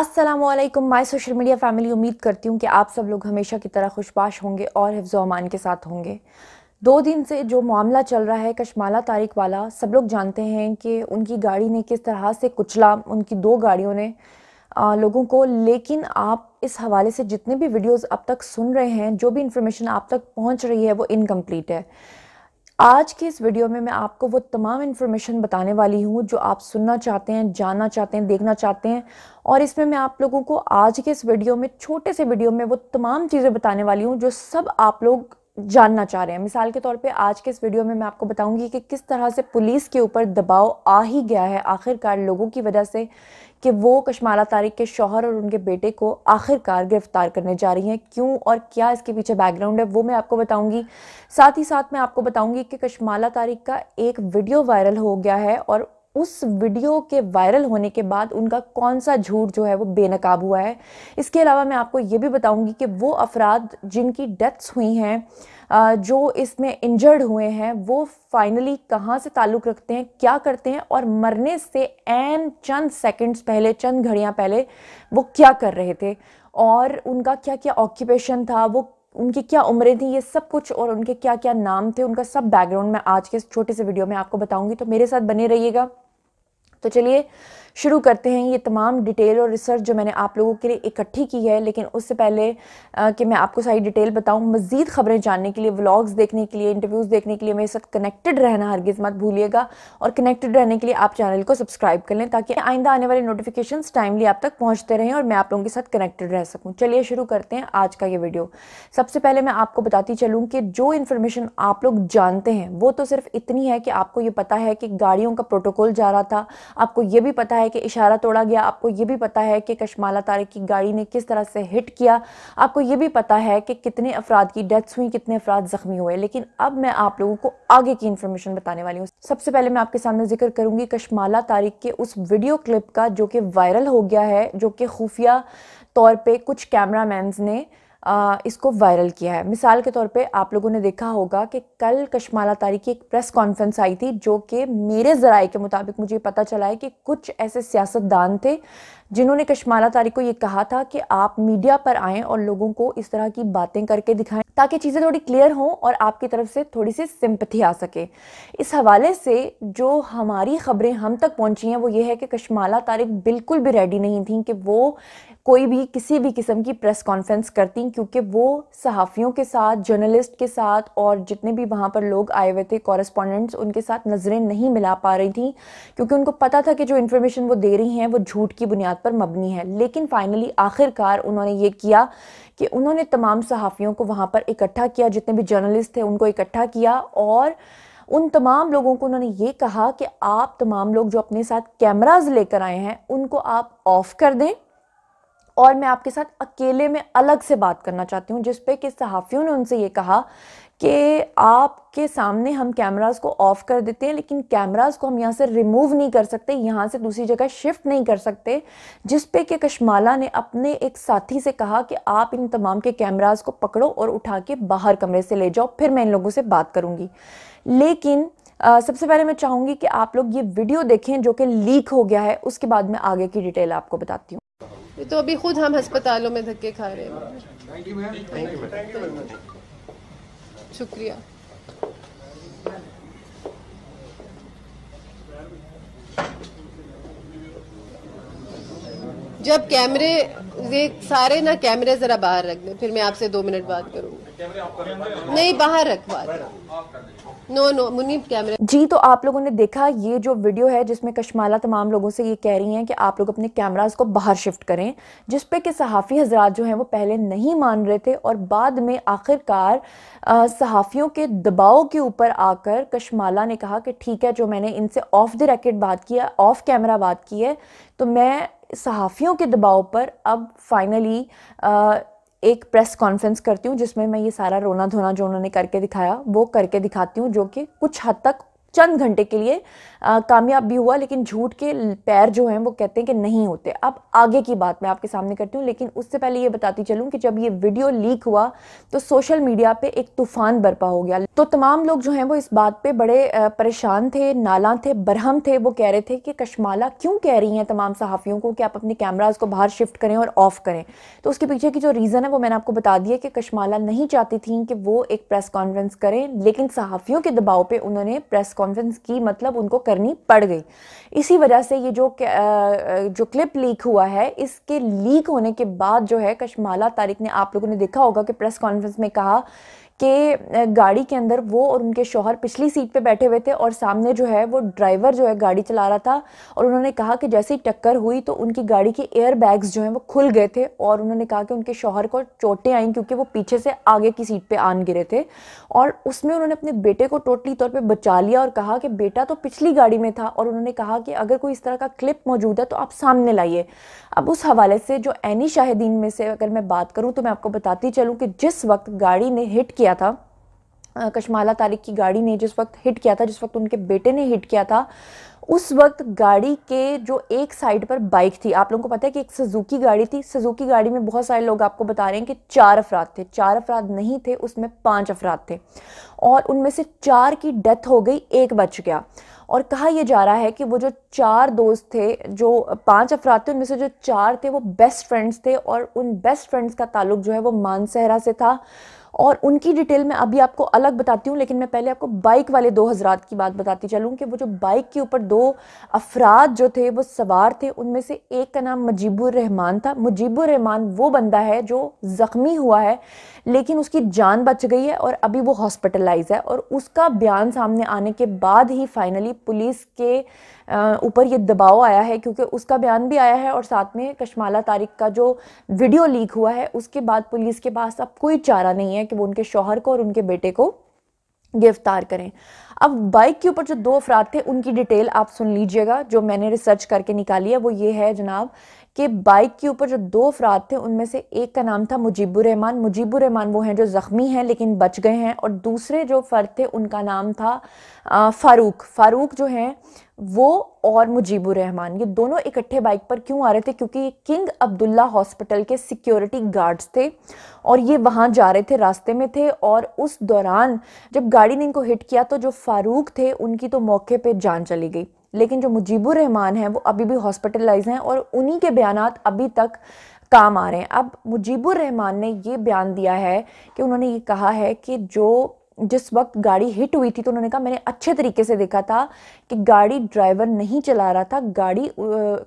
Aslam my social media family उम्मीद करती हूँ कि आप सब लोग हमेशा की तरह खुशबाश होंगे और हिफ्ज़ोमान के साथ होंगे दो दिन से जो मामला चल रहा है कश्माला तारिक वाला सब लोग जानते हैं कि उनकी गाड़ी ने किस तरह से कुचला उनकी दो गाड़ियों ने आ, लोगों को लेकिन आप इस हवाले से जितने भी वीडियोज़ अब तक सुन रहे हैं जो भी इंफॉर्मेशन आप तक पहुँच रही है वो इनकम्प्लीट है आज की इस वीडियो में मैं आपको वो तमाम इन्फॉर्मेशन बताने वाली हूँ जो आप सुनना चाहते हैं जानना चाहते हैं देखना चाहते हैं और इसमें मैं आप लोगों को आज के इस वीडियो में छोटे से वीडियो में वो तमाम चीज़ें बताने वाली हूँ जो सब आप लोग जानना चाह रहे हैं मिसाल के तौर पे आज के इस वीडियो में मैं आपको बताऊंगी कि किस तरह से पुलिस के ऊपर दबाव आ ही गया है आखिरकार लोगों की वजह से कि वो कश्माला तारिक के शोहर और उनके बेटे को आखिरकार गिरफ्तार करने जा रही हैं क्यों और क्या इसके पीछे बैकग्राउंड है वो मैं आपको बताऊंगी साथ ही साथ मैं आपको बताऊंगी कि कश्माला तारिक का एक वीडियो वायरल हो गया है और उस वीडियो के वायरल होने के बाद उनका कौन सा झूठ जो है वो बेनकाब हुआ है इसके अलावा मैं आपको ये भी बताऊंगी कि वो अफराद जिनकी डेथ्स हुई हैं जो इसमें इंजर्ड हुए हैं वो फाइनली कहाँ से ताल्लुक़ रखते हैं क्या करते हैं और मरने से एन चंद सेकंड्स पहले चंद घड़ियाँ पहले वो क्या कर रहे थे और उनका क्या क्या ऑक्यूपेशन था वो उनकी क्या उम्रें थी ये सब कुछ और उनके क्या क्या नाम थे उनका सब बैकग्राउंड मैं आज के छोटे से वीडियो में आपको बताऊंगी तो मेरे साथ बने रहिएगा तो चलिए शुरू करते हैं ये तमाम डिटेल और रिसर्च जो मैंने आप लोगों के लिए इकट्ठी की है लेकिन उससे पहले कि मैं आपको सारी डिटेल बताऊँ मज़ीद ख़बरें जानने के लिए व्लॉग्स देखने के लिए इंटरव्यूज़ देखने के लिए मेरे साथ कनेक्टेड रहना हरगिज़ मत भूलिएगा और कनेक्टेड रहने के लिए आप चैनल को सब्सक्राइब कर लें ताकि आइंदा आने वाले नोटिफिकेशन टाइमली आप तक पहुँचते रहें और मैं आप लोगों के साथ कनेक्टेड रह सकूँ चलिए शुरू करते हैं आज का ये वीडियो सबसे पहले मैं आपको बताती चलूँ कि जो इन्फॉर्मेशन आप लोग जानते हैं वो तो सिर्फ इतनी है कि आपको ये पता है कि गाड़ियों का प्रोटोकॉल जा रहा था आपको ये भी पता है है कि इशारा तोड़ा गया आपको ये भी पता है कि कश्माला तारिक की गाड़ी ने किस तरह से हिट किया आपको ये भी पता है कि कितने अफराद की डेथ्स हुई कितने अफराद ज़ख्मी हुए लेकिन अब मैं आप लोगों को आगे की इन्फॉर्मेशन बताने वाली हूँ सबसे पहले मैं आपके सामने जिक्र करूँगी कश्माला तारिक के उस वीडियो क्लिप का जो कि वायरल हो गया है जो कि खुफिया तौर पर कुछ कैमरा ने इसको वायरल किया है मिसाल के तौर पे आप लोगों ने देखा होगा कि कल कशमाला तारी की एक प्रेस कॉन्फ्रेंस आई थी जो कि मेरे ज़राए के मुताबिक मुझे पता चला है कि कुछ ऐसे सियासतदान थे जिन्होंने कश्माला तारिक को ये कहा था कि आप मीडिया पर आएँ और लोगों को इस तरह की बातें करके दिखाएं ताकि चीज़ें थोड़ी क्लियर हों और आपकी तरफ से थोड़ी सी सिंपथी आ सके इस हवाले से जो हमारी ख़बरें हम तक पहुंची हैं वो ये है कि कश्माला तारिक बिल्कुल भी रेडी नहीं थी कि वो कोई भी किसी भी किस्म की प्रेस कॉन्फ्रेंस करती क्योंकि वो सहाफ़ियों के साथ जर्नलिस्ट के साथ और जितने भी वहाँ पर लोग आए हुए थे कॉरेस्पॉन्डेंट्स उनके साथ नज़रें नहीं मिला पा रही थी क्योंकि उनको पता था कि जो इन्फॉर्मेशन वो दे रही हैं वो झूठ की बुनियाद पर मबनी है लेकिन फ़ाइनली आखिरकार उन्होंने ये किया कि उन्होंने तमाम सहाफ़ियों को वहाँ पर इकट्ठा किया जितने भी जर्नलिस्ट थे उनको इकट्ठा किया और उन तमाम लोगों को उन्होंने ये कहा कि आप तमाम लोग जो अपने साथ कैमराज लेकर आए हैं उनको आप ऑफ़ कर दें और मैं आपके साथ अकेले में अलग से बात करना चाहती हूँ जिस पे कि सहाफ़ियों ने उनसे ये कहा कि आपके सामने हम कैमरास को ऑफ़ कर देते हैं लेकिन कैमरास को हम यहाँ से रिमूव नहीं कर सकते यहाँ से दूसरी जगह शिफ्ट नहीं कर सकते जिस पे कि कशमाला ने अपने एक साथी से कहा कि आप इन तमाम के कैमरास को पकड़ो और उठा के बाहर कमरे से ले जाओ फिर मैं इन लोगों से बात करूँगी लेकिन आ, सबसे पहले मैं चाहूँगी कि आप लोग ये वीडियो देखें जो कि लीक हो गया है उसके बाद मैं आगे की डिटेल आपको बताती हूँ तो अभी खुद हम अस्पतालों में धक्के खा रहे हैं शुक्रिया जब कैमरे ये सारे ना कैमरे जरा बाहर रख दें फिर मैं आपसे दो मिनट बात करूंगी नहीं बाहर रख बात नो नो मुनीब कैमरे जी तो आप लोगों ने देखा ये जो वीडियो है जिसमें कशमाला तमाम लोगों से ये कह रही हैं कि आप लोग अपने कैमराज को बाहर शिफ्ट करें जिस पे कि सहाफ़ी हजरात जो हैं वो पहले नहीं मान रहे थे और बाद में आखिरकार सहाफ़ियों के दबाव के ऊपर आकर कश्माला ने कहा कि ठीक है जो मैंने इनसे ऑफ द रैकेट बात किया ऑफ कैमरा बात की है तो मैं सहाफ़ियों के दबाव पर अब फाइनली एक प्रेस कॉन्फ्रेंस करती हूँ जिसमें मैं ये सारा रोना धोना जो उन्होंने करके दिखाया वो करके दिखाती हूँ जो कि कुछ हद तक चंद घंटे के लिए कामयाब भी हुआ लेकिन झूठ के पैर जो हैं वो कहते हैं कि नहीं होते अब आगे की बात मैं आपके सामने करती हूँ लेकिन उससे पहले ये बताती चलूँ कि जब ये वीडियो लीक हुआ तो सोशल मीडिया पर एक तूफान बर्पा हो गया तो तमाम लोग जो हैं वो इस बात पर बड़े परेशान थे नाला थे बरहम थे वो कह रहे थे कि कशमाला क्यों कह रही हैं तमाम सहाफ़ियों को कि आप अपने कैमराज को बाहर शिफ्ट करें और ऑफ़ करें तो उसके पीछे की जो रीज़न है वो मैंने आपको बता दिया कि कशमाला नहीं चाहती थी कि वो एक प्रेस कॉन्फ्रेंस करें लेकिन सहाफ़ियों के दबाव पर उन्होंने प्रेस कॉन्फ्रेंस की मतलब उनको करनी पड़ गई इसी वजह से ये जो जो क्लिप लीक हुआ है इसके लीक होने के बाद जो है कशमाला तारिक ने आप लोगों ने देखा होगा कि प्रेस कॉन्फ्रेंस में कहा के गाड़ी के अंदर वो और उनके शोहर पिछली सीट पे बैठे हुए थे और सामने जो है वो ड्राइवर जो है गाड़ी चला रहा था और उन्होंने कहा कि जैसे ही टक्कर हुई तो उनकी गाड़ी के एयर बैग्स जो हैं वो खुल गए थे और उन्होंने कहा कि उनके शोहर को चोटें आई क्योंकि वो पीछे से आगे की सीट पर आन गिरे थे और उसमें उन्होंने अपने बेटे को टोटली तौर पर बचा लिया और कहा कि बेटा तो पिछली गाड़ी में था और उन्होंने कहा कि अगर कोई इस तरह का क्लिप मौजूद है तो आप सामने लाइए अब उस हवाले से जो एनी शाहिदीन में से अगर मैं बात करूँ तो मैं आपको बताती चलूँ कि जिस वक्त गाड़ी ने हिट किया किया था कशमाला तारिक की गाड़ी ने जिस वक्त हिट किया था जिस वक्त उनके बेटे ने हिट किया था उस वक्त गाड़ी के जो एक साइड पर बाइक थी आप लोगों को पता है कि एक सजुकी गाड़ी थी सजुकी गाड़ी में बहुत सारे लोग आपको बता रहे हैं कि चार अफराद थे चार अफराद नहीं थे उसमें पांच अफराद थे और उनमें से चार की डेथ हो गई एक बच गया और कहा यह जा रहा है कि वो जो चार दोस्त थे जो पांच अफराद थे उनमें से जो चार थे वो बेस्ट फ्रेंड्स थे और उन बेस्ट फ्रेंड्स का ताल्लुक जो है वो मानसहरा से था और उनकी डिटेल मैं अभी आपको अलग बताती हूँ लेकिन मैं पहले आपको बाइक वाले दो हजरात की बात बताती चलूँ कि वो जो बाइक के ऊपर दो अफराद जो थे वो सवार थे उनमें से एक का नाम मुजीबुर रहमान था मुजीबुर रहमान वो बंदा है जो ज़ख्मी हुआ है लेकिन उसकी जान बच गई है और अभी वो हॉस्पिटलाइज है और उसका बयान सामने आने के बाद ही फाइनली पुलिस के ऊपर ये दबाव आया है क्योंकि उसका बयान भी आया है और साथ में कश्माला तारिक का जो वीडियो लीक हुआ है उसके बाद पुलिस के पास अब कोई चारा नहीं है हैं कि वो उनके शोहर को और उनके बेटे को गिरफ्तार करें अब बाइक के ऊपर जो दो अफराद थे उनकी डिटेल आप सुन लीजिएगा जो मैंने रिसर्च करके निकाली है वो ये है जनाब कि बाइक के ऊपर जो दो अफराद थे उनमें से एक का नाम था मुजीबुररहमान रहमान वो हैं जो ज़ख्मी हैं लेकिन बच गए हैं और दूसरे जो फ़र्द थे उनका नाम था फ़ारूक फ़ारूक जो हैं वो और रहमान ये दोनों इकट्ठे बाइक पर क्यों आ रहे थे क्योंकि ये किंग अब्दुल्ला हॉस्पिटल के सिक्योरिटी गार्ड्स थे और ये वहाँ जा रहे थे रास्ते में थे और उस दौरान जब गाड़ी ने इनको हिट किया तो जो फ़ारूक थे उनकी तो मौके पर जान चली गई लेकिन जो मुजीबुर रहमान हैं वो अभी भी हॉस्पिटलाइज हैं और उन्हीं के बयान अभी तक काम आ रहे हैं अब मुजीबुर रहमान ने ये बयान दिया है कि उन्होंने ये कहा है कि जो जिस वक्त गाड़ी हिट हुई थी तो उन्होंने कहा मैंने अच्छे तरीके से देखा था कि गाड़ी ड्राइवर नहीं चला रहा था गाड़ी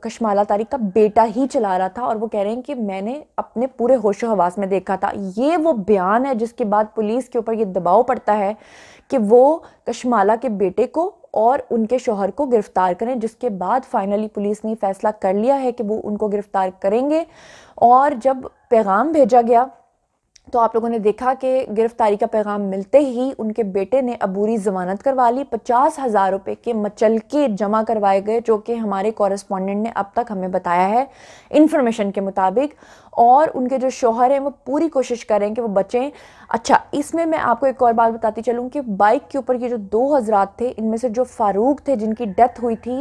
कश्माला तारिक का बेटा ही चला रहा था और वो कह रहे हैं कि मैंने अपने पूरे होशो हवास में देखा था ये वो बयान है जिसके बाद पुलिस के ऊपर ये दबाव पड़ता है कि वो कश्माला के बेटे को और उनके शोहर को गिरफ़्तार करें जिसके बाद फाइनली पुलिस ने फैसला कर लिया है कि वो उनको गिरफ़्तार करेंगे और जब पैगाम भेजा गया तो आप लोगों ने देखा कि गिरफ्तारी का पैगाम मिलते ही उनके बेटे ने अबूरी जमानत करवा ली पचास हज़ार रुपये के मचल के जमा करवाए गए जो कि हमारे कॉरेस्पॉन्डेंट ने अब तक हमें बताया है इन्फॉर्मेशन के मुताबिक और उनके जो शोहर हैं वो पूरी कोशिश करें कि वो बचें अच्छा इसमें मैं आपको एक और बात बताती चलूँ कि बाइक के ऊपर ये जो दो हजरात थे इनमें से जो फ़ारूक थे जिनकी डेथ हुई थी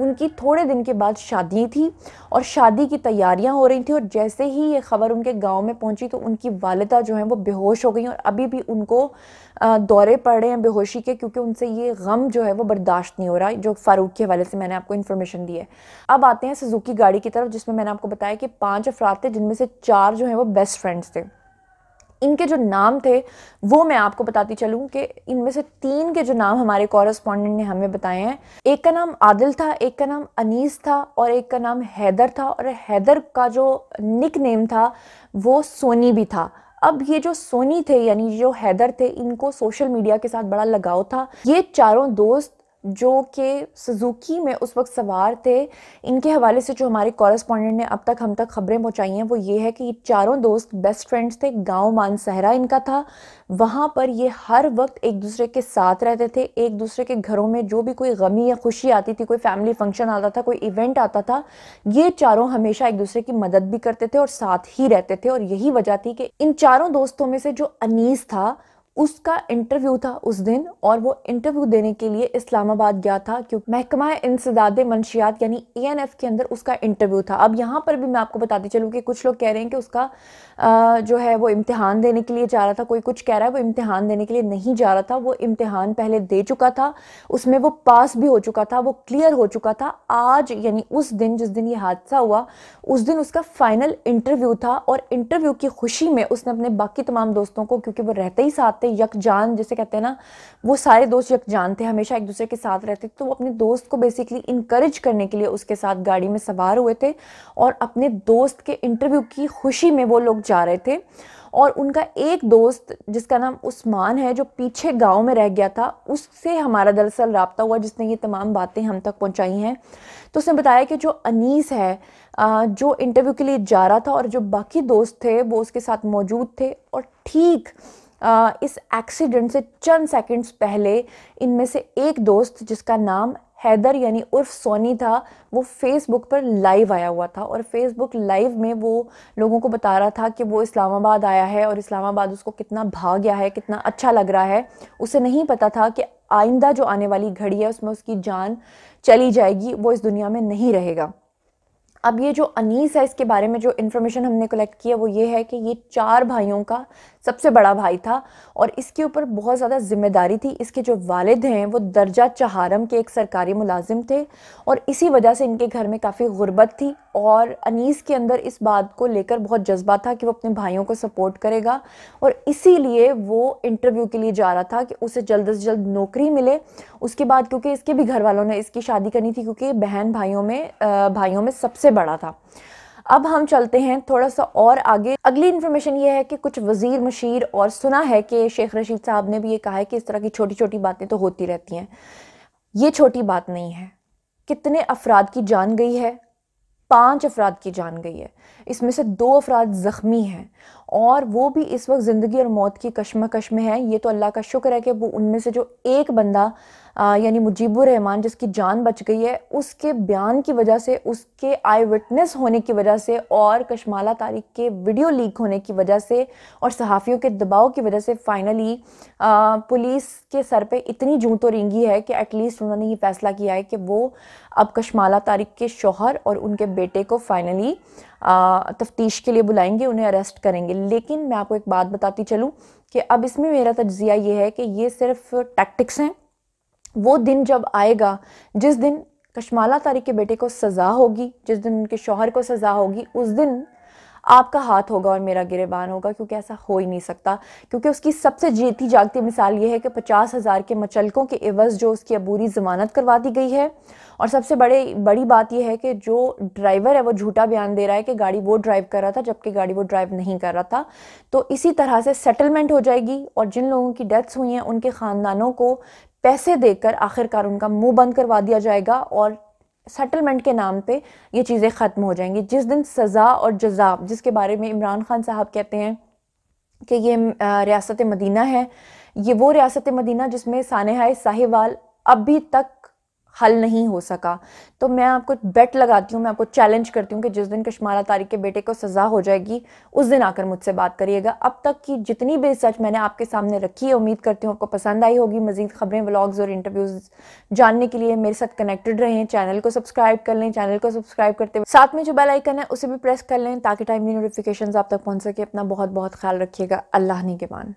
उनकी थोड़े दिन के बाद शादी थी और शादी की तैयारियां हो रही थी और जैसे ही ये ख़बर उनके गांव में पहुंची तो उनकी वालदा जो है वो बेहोश हो गई और अभी भी उनको दौरे पड़ रहे हैं बेहोशी के क्योंकि उनसे ये गम जो है वो बर्दाश्त नहीं हो रहा जो फ़ारूक के हवाले से मैंने आपको इन्फॉर्मेशन दी है अब आते हैं सुजुकी गाड़ी की तरफ जिसमें मैंने आपको बताया कि पाँच अफराद थे जिनमें से चार जो हैं वो बेस्ट फ्रेंड्स थे इनके जो नाम थे वो मैं आपको बताती चलूँ कि इनमें से तीन के जो नाम हमारे कॉरेस्पॉन्डेंट ने हमें बताए हैं एक का नाम आदिल था एक का नाम अनीस था और एक का नाम हैदर था और हैदर का जो निक नेम था वो सोनी भी था अब ये जो सोनी थे यानी जो हैदर थे इनको सोशल मीडिया के साथ बड़ा लगाव था ये चारों दोस्त जो कि सुजुकी में उस वक्त सवार थे इनके हवाले से जो हमारे कॉरेस्पॉन्डेंट ने अब तक हम तक खबरें पहुंचाई हैं वो ये है कि ये चारों दोस्त बेस्ट फ्रेंड्स थे गांव मानसहरा इनका था वहाँ पर ये हर वक्त एक दूसरे के साथ रहते थे एक दूसरे के घरों में जो भी कोई गमी या खुशी आती थी कोई फैमिली फंक्शन आता था कोई इवेंट आता था ये चारों हमेशा एक दूसरे की मदद भी करते थे और साथ ही रहते थे और यही वजह थी कि इन चारों दोस्तों में से जो अनीस था उसका इंटरव्यू था उस दिन और वो इंटरव्यू देने के लिए इस्लामाबाद गया था क्योंकि महकमा इंसदाद मंशियात यानी ए के अंदर उसका इंटरव्यू था अब यहाँ पर भी मैं आपको बताती चलूँ कि कुछ लोग कह रहे हैं कि उसका आ, जो है वो इम्तहान देने के लिए जा रहा था कोई कुछ कह रहा है वो इम्तहान देने के लिए नहीं जा रहा था वो इम्तहान पहले दे चुका था उसमें वो पास भी हो चुका था वो क्लियर हो चुका था आज यानी उस दिन जिस दिन ये हादसा हुआ उस दिन उसका फाइनल इंटरव्यू था और इंटरव्यू की खुशी में उसने अपने बाकी तमाम दोस्तों को क्योंकि वो रहते ही साथ थे यकजान जिसे कहते हैं ना वो सारे दोस्त यकजान थे हमेशा एक दूसरे के साथ रहते तो वो अपने दोस्त को बेसिकली इनक्रेज करने के लिए उसके साथ गाड़ी में सवार हुए थे और अपने दोस्त के इंटरव्यू की खुशी में वो लोग जा रहे थे और उनका एक दोस्त जिसका नाम उस्मान है जो पीछे गांव में रह गया था उससे हमारा दरअसल रबता हुआ जिसने ये तमाम बातें हम तक पहुंचाई हैं तो उसने बताया कि जो अनीस है जो इंटरव्यू के लिए जा रहा था और जो बाकी दोस्त थे वो उसके साथ मौजूद थे और ठीक इस एक्सीडेंट से चंद सेकंड्स पहले इनमें से एक दोस्त जिसका नाम हैदर यानी उर्फ सोनी था वो फेसबुक पर लाइव आया हुआ था और फेसबुक लाइव में वो लोगों को बता रहा था कि वो इस्लामाबाद आया है और इस्लामाबाद उसको कितना भाग गया है कितना अच्छा लग रहा है उसे नहीं पता था कि आइंदा जो आने वाली घड़ी है उसमें उसकी जान चली जाएगी वो इस दुनिया में नहीं रहेगा अब ये जो अनीस है इसके बारे में जो इन्फॉर्मेशन हमने कलेक्ट किया वो ये है कि ये चार भाइयों का सबसे बड़ा भाई था और इसके ऊपर बहुत ज़्यादा जिम्मेदारी थी इसके जो वालिद हैं वो दर्जा चहारम के एक सरकारी मुलाजिम थे और इसी वजह से इनके घर में काफ़ी गुर्बत थी और अनीस के अंदर इस बात को लेकर बहुत जज्बा था कि वो अपने भाइयों को सपोर्ट करेगा और इसीलिए वो इंटरव्यू के लिए जा रहा था कि उसे जल्द से जल्द नौकरी मिले उसके बाद क्योंकि इसके भी घर वालों ने इसकी शादी करनी थी क्योंकि बहन भाइयों में भाइयों में सबसे बड़ा था अब हम चलते हैं थोड़ा सा और आगे अगली इन्फॉर्मेशन ये है कि कुछ वजीर मशीर और सुना है कि शेख रशीद साहब ने भी ये कहा है कि इस तरह की छोटी छोटी बातें तो होती रहती हैं ये छोटी बात नहीं है कितने अफराद की जान गई है पाँच अफराद की जान गई है इसमें से दो अफराद ज़ख्मी हैं और वो भी इस वक्त ज़िंदगी और मौत की कश्मकश में है ये तो अल्लाह का शुक्र है कि वो उनमें से जो एक बंदा यानी मुजीबुर रहमान जिसकी जान बच गई है उसके बयान की वजह से उसके आई विटनेस होने की वजह से और कश्माला तारिक के वीडियो लीक होने की वजह से और सहाफ़ियों के दबाव की वजह से फ़ाइनली पुलिस के सर पे इतनी जूँ तो रेंगी है कि एटलीस्ट उन्होंने ये फ़ैसला किया है कि वो अब कश्माला तारिक के शोहर और उनके बेटे को फ़ाइनली तफ्तीश के लिए बुलाएंगे उन्हें अरेस्ट करेंगे लेकिन मैं आपको एक बात बताती चलूँ कि अब इसमें मेरा तज्ज़िया ये है कि ये सिर्फ टैक्टिक्स हैं वो दिन जब आएगा जिस दिन कशमाला तारिक के बेटे को सज़ा होगी जिस दिन उनके शोहर को सज़ा होगी उस दिन आपका हाथ होगा और मेरा गिरेबान होगा क्योंकि ऐसा हो ही नहीं सकता क्योंकि उसकी सबसे जीती जागती मिसाल ये है कि पचास हज़ार के मचलकों के एवज़ जो उसकी अबूरी ज़मानत करवा दी गई है और सबसे बड़े बड़ी बात यह है कि जो ड्राइवर है वो झूठा बयान दे रहा है कि गाड़ी वो ड्राइव कर रहा था जबकि गाड़ी वो ड्राइव नहीं कर रहा था तो इसी तरह से सेटलमेंट हो जाएगी और जिन लोगों की डेथ्स हुई हैं उनके ख़ानदानों को पैसे देकर आखिरकार उनका मुंह बंद करवा दिया जाएगा और सेटलमेंट के नाम पे ये चीज़ें ख़त्म हो जाएंगी जिस दिन सज़ा और जजाब जिसके बारे में इमरान खान साहब कहते हैं कि ये रियासत मदीना है ये वो रियासत मदीना जिसमें सानहाय साहिवाल अभी तक हल नहीं हो सका तो मैं आपको बेट लगाती हूँ मैं आपको चैलेंज करती हूँ कि जिस दिन कश्मारा तारिक के बेटे को सज़ा हो जाएगी उस दिन आकर मुझसे बात करिएगा अब तक की जितनी भी रिसर्च मैंने आपके सामने रखी है उम्मीद करती हूँ आपको पसंद आई होगी मजीद खबरें व्लॉग्स और इंटरव्यूज़ जानने के लिए मेरे साथ कनेक्टेड रहें चैनल को सब्सक्राइब कर लें चैनल को सब्सक्राइब करते हुए साथ में जो बेल आइकन है उसे भी प्रेस कर लें ताकि टाइमली नोटिफिकेशन आप तक पहुँच सके अपना बहुत बहुत ख्याल रखिएगा अल्लाह ने के बान